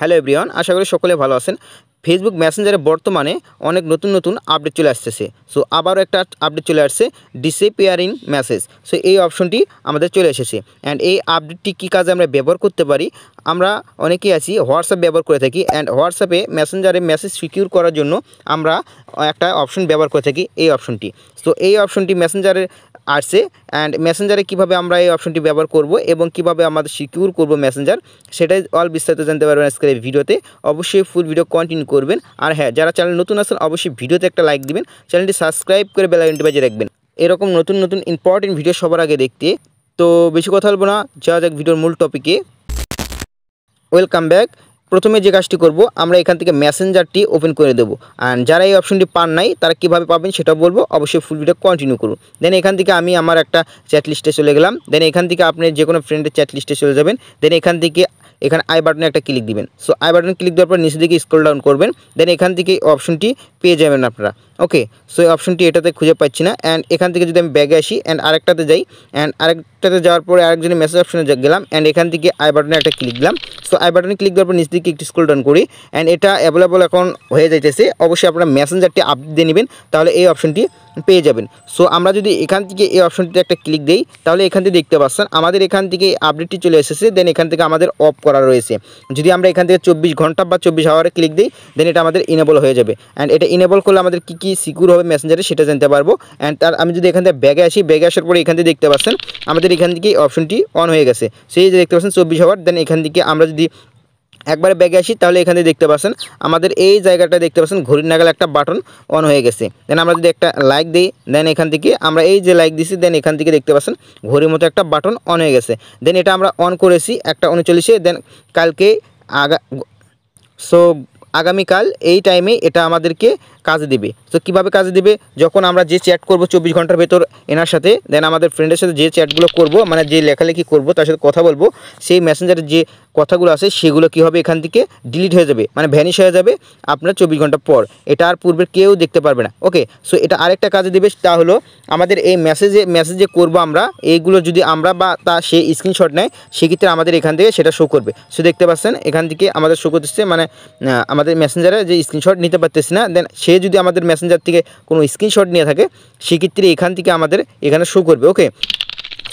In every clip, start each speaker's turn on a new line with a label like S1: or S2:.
S1: hello everyone আশা করি সকলে ভালো আছেন ফেসবুক মেসেঞ্জারে বর্তমানে অনেক নতুন নতুন আপডেট চলে আসতেছে সো আবারও একটা আপডেট চলে আসছে ডিসেপিয়ারিং মেসেজ সো এই অপশনটি আমাদের চলে এসেছে অ্যান্ড এই আপডেটটি কী কাজে আমরা ব্যবহার করতে পারি আমরা অনেকেই আছি হোয়াটসঅ্যাপ ব্যবহার করে থাকি অ্যান্ড হোয়াটসঅ্যাপে মেসেঞ্জারে মেসেজ সিকিউর করার জন্য আমরা একটা অপশন ব্যবহার করে থাকি এই অপশনটি সো এই অপশনটি মেসেঞ্জারের আসছে অ্যান্ড মেসেঞ্জারে কিভাবে আমরা এই অপশনটি ব্যবহার করব এবং কিভাবে আমাদের সিকিউর করব মেসেঞ্জার সেটাই অল বিস্তারিত জানতে পারবেন আজকের ভিডিওতে অবশ্যই ফুল ভিডিও কন্টিনিউ করবেন আর হ্যাঁ যারা চ্যানেল নতুন আসেন অবশ্যই ভিডিওতে একটা লাইক দিবেন চ্যানেলটি সাবস্ক্রাইব করে বেলাইনটি বাজিয়ে রাখবেন এরকম নতুন নতুন ইম্পর্টেন্ট ভিডিও সবার আগে দেখতে তো বেশি কথা বলবো না যাওয়া যাক ভিডিওর মূল টপিকে ওয়েলকাম ব্যাক প্রথমে যে কাজটি করব আমরা এখান থেকে মেসেঞ্জারটি ওপেন করে দেবো আর যারা এই অপশনটি পান নাই তারা কীভাবে পাবেন সেটা বলবো অবশ্যই ফুল ভিডিও কন্টিনিউ করুন দেন এখান থেকে আমি আমার একটা চ্যাট লিস্টে চলে গেলাম দেন এখান থেকে আপনি যে কোনো ফ্রেন্ডের চ্যাট লিস্টে চলে যাবেন দেন এখান থেকে এখানে আই বাটনে একটা ক্লিক দিবেন সো আই বাটনে ক্লিক দেওয়ার পর নিচে দিকে স্ক্রল ডাউন করবেন দেন এখান থেকে অপশনটি পেয়ে যাবেন আপনারা ওকে সো এই অপশনটি এটাতে খুঁজে পাচ্ছি না অ্যান্ড এখান থেকে যদি আমি ব্যাগে আসি অ্যান্ড আরেকটাতে যাই অ্যান্ড আরেকটাতে যাওয়ার পরে আরেকজনের মেসেজ অপশনে গেলাম অ্যান্ড এখান থেকে আই বাটনে একটা ক্লিক দিলাম সো আই বাটনে ক্লিক করার পর নিচ দিকে একটু স্কুল ডাউন করি অ্যান্ড এটা অ্যাভেলেবল এখন হয়ে যাইতেছে অবশ্যই আপনারা মেসেঞ্জারটি আপডেট দিয়ে নেবেন তাহলে এই অপশনটি পেয়ে যাবেন সো আমরা যদি এখান থেকে এই অপশনটিতে একটা ক্লিক দিই তাহলে এখান থেকে দেখতে পাচ্ছেন আমাদের এখান থেকে আপডেটটি চলে এসেছে দেন এখান থেকে আমাদের অফ করা রয়েছে যদি আমরা এখান থেকে চব্বিশ ঘন্টা বা চব্বিশ আওয়ারে ক্লিক দিই দেন এটা আমাদের ইনেবল হয়ে যাবে অ্যান্ড এটা ইনেবল করলে আমাদের কী কী সিকিউর হবে মেসেঞ্জারে সেটা জানতে পারবো অ্যান্ড তার আমি যদি এখান থেকে ব্যাগে আসি ব্যাগে আসার পরে এখান থেকে দেখতে পাচ্ছেন আমাদের এখান থেকে অপশনটি অন হয়ে গেছে সেই যে দেখতে পাচ্ছেন চব্বিশ আওয়ার দেন এখান থেকে আমরা যদি একবারে ব্যাগে আসি তাহলে এখানে দেখতে পাচ্ছেন আমাদের এই জায়গাটা দেখতে পাচ্ছেন ঘড়ির নাগাল একটা বাটন অন হয়ে গেছে দেন আমরা যদি একটা লাইক দিই দেন এখান থেকে আমরা এই যে লাইক দিছি দেন এখান থেকে দেখতে পাচ্ছেন ঘড়ির মতো একটা বাটন অন হয়ে গেছে দেন এটা আমরা অন করেছি একটা উনচল্লিশে দেন কালকে আগা সো আগামীকাল এই টাইমে এটা আমাদেরকে কাজে দেবে তো কিভাবে কাজে দেবে যখন আমরা যে চ্যাট করব চব্বিশ ঘন্টার ভেতর এনার সাথে দেন আমাদের ফ্রেন্ডের সাথে যে চ্যাটগুলো করব মানে যে লেখালেখি করব তার সাথে কথা বলবো সেই মেসেঞ্জারের যে কথাগুলো আছে সেগুলো কি হবে এখান থেকে ডিলিট হয়ে যাবে মানে ভ্যানিশ হয়ে যাবে আপনার চব্বিশ ঘন্টা পর এটা আর পূর্বে কেউ দেখতে পারবে না ওকে সো এটা আরেকটা কাজে দেবে তা হলো আমাদের এই মেসেজে মেসেজে করব আমরা এইগুলো যদি আমরা বা তা সে স্ক্রিনশট নেয় সেক্ষেত্রে আমাদের এখান থেকে সেটা শো করবে সো দেখতে পাচ্ছেন এখান থেকে আমাদের শো করতেছে মানে আমাদের মেসেঞ্জারে যে স্ক্রিনশট নিতে পারতেছি না দেন সে যদি আমাদের মেসেঞ্জার থেকে কোনো স্ক্রিনশট নিয়ে থাকে সেক্ষেত্রে এখান থেকে আমাদের এখানে শো করবে ওকে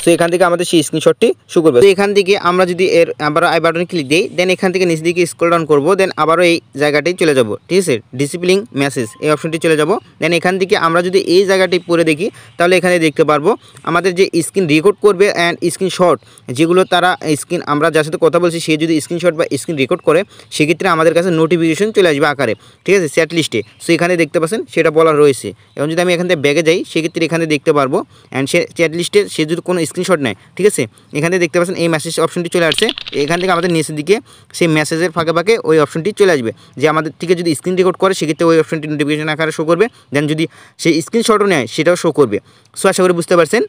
S1: সো এখান থেকে আমাদের সেই স্ক্রিনশটটি শু করবে তো এখান থেকে আমরা যদি এর আবার আই বাটন ক্লিক দিই দেন এখান থেকে নিচে দিকে স্ক্রল ডাউন করবো দেন আবারও এই জায়গাটি চলে যাব ঠিক আছে ডিসিপ্লিন মেসেজ এই অপশনটি চলে যাব দেন এখান থেকে আমরা যদি এই জায়গাটি পরে দেখি তাহলে এখানে দেখতে পারবো আমাদের যে স্ক্রিন রেকর্ড করবে অ্যান্ড স্ক্রিনশট যেগুলো তারা স্ক্রিন আমরা যার সাথে কথা বলছি সে যদি স্ক্রিনশট বা স্ক্রিন রেকর্ড করে সেক্ষেত্রে আমাদের কাছে নোটিফিকেশন চলে আসবে আকারে ঠিক আছে স্যাট লিস্টে সো এখানে দেখতে পাচ্ছেন সেটা বলা রয়েছে এবং যদি আমি এখান থেকে ব্যাগে যাই সেক্ষেত্রে এখানে দেখতে পারবো অ্যান্ড সে চ্যাট লিস্টে সে যদি কোনো স্ক্রিনশট নেয় ঠিক আছে এখান থেকে দেখতে পাচ্ছেন এই মেসেজ অপশনটি চলে আসছে এখান থেকে আমাদের নিচের দিকে সেই মেসেজের ফাঁকে ফাঁকে ওই অপশনটি চলে আসবে যে আমাদের থেকে যদি স্ক্রিন রেকর্ড করে সেক্ষেত্রে ওই অপশনটি নোটিফিকেশন আকারে শো করবে দেন যদি সেই স্ক্রিনশটও নেয় সেটাও শো করবে সো আশা করি বুঝতে পারছেন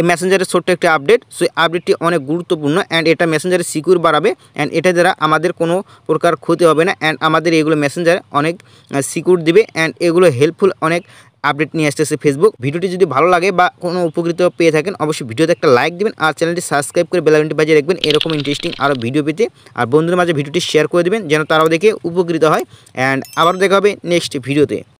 S1: এই মেসেঞ্জারের ছোট্ট একটি আপডেট সো আপডেটটি অনেক গুরুত্বপূর্ণ অ্যান্ড এটা মেসেঞ্জারের সিকিউর বাড়াবে অ্যান্ড এটা দ্বারা আমাদের কোনো প্রকার ক্ষতি হবে না অ্যান্ড আমাদের এগুলো মেসেঞ্জার অনেক সিকিউর দিবে অ্যান্ড এগুলো হেল্পফুল অনেক আপডেট নিয়ে আসতেছে ফেসবুক ভিডিওটি যদি ভালো লাগে বা কোনো উপকৃত পেয়ে থাকেন অবশ্যই ভিডিওতে একটা লাইক দেবেন আর চ্যানেলটি সাবস্ক্রাইব করে বেলাবেনটি বাজিয়ে রাখবেন এরকম ইন্টারেস্টিং আরও ভিডিও পেতে আর বন্ধুদের মাঝে ভিডিওটি শেয়ার করে দেবেন যেন তারাও দেখে উপকৃত হয় অ্যান্ড আবার দেখা হবে নেক্সট ভিডিওতে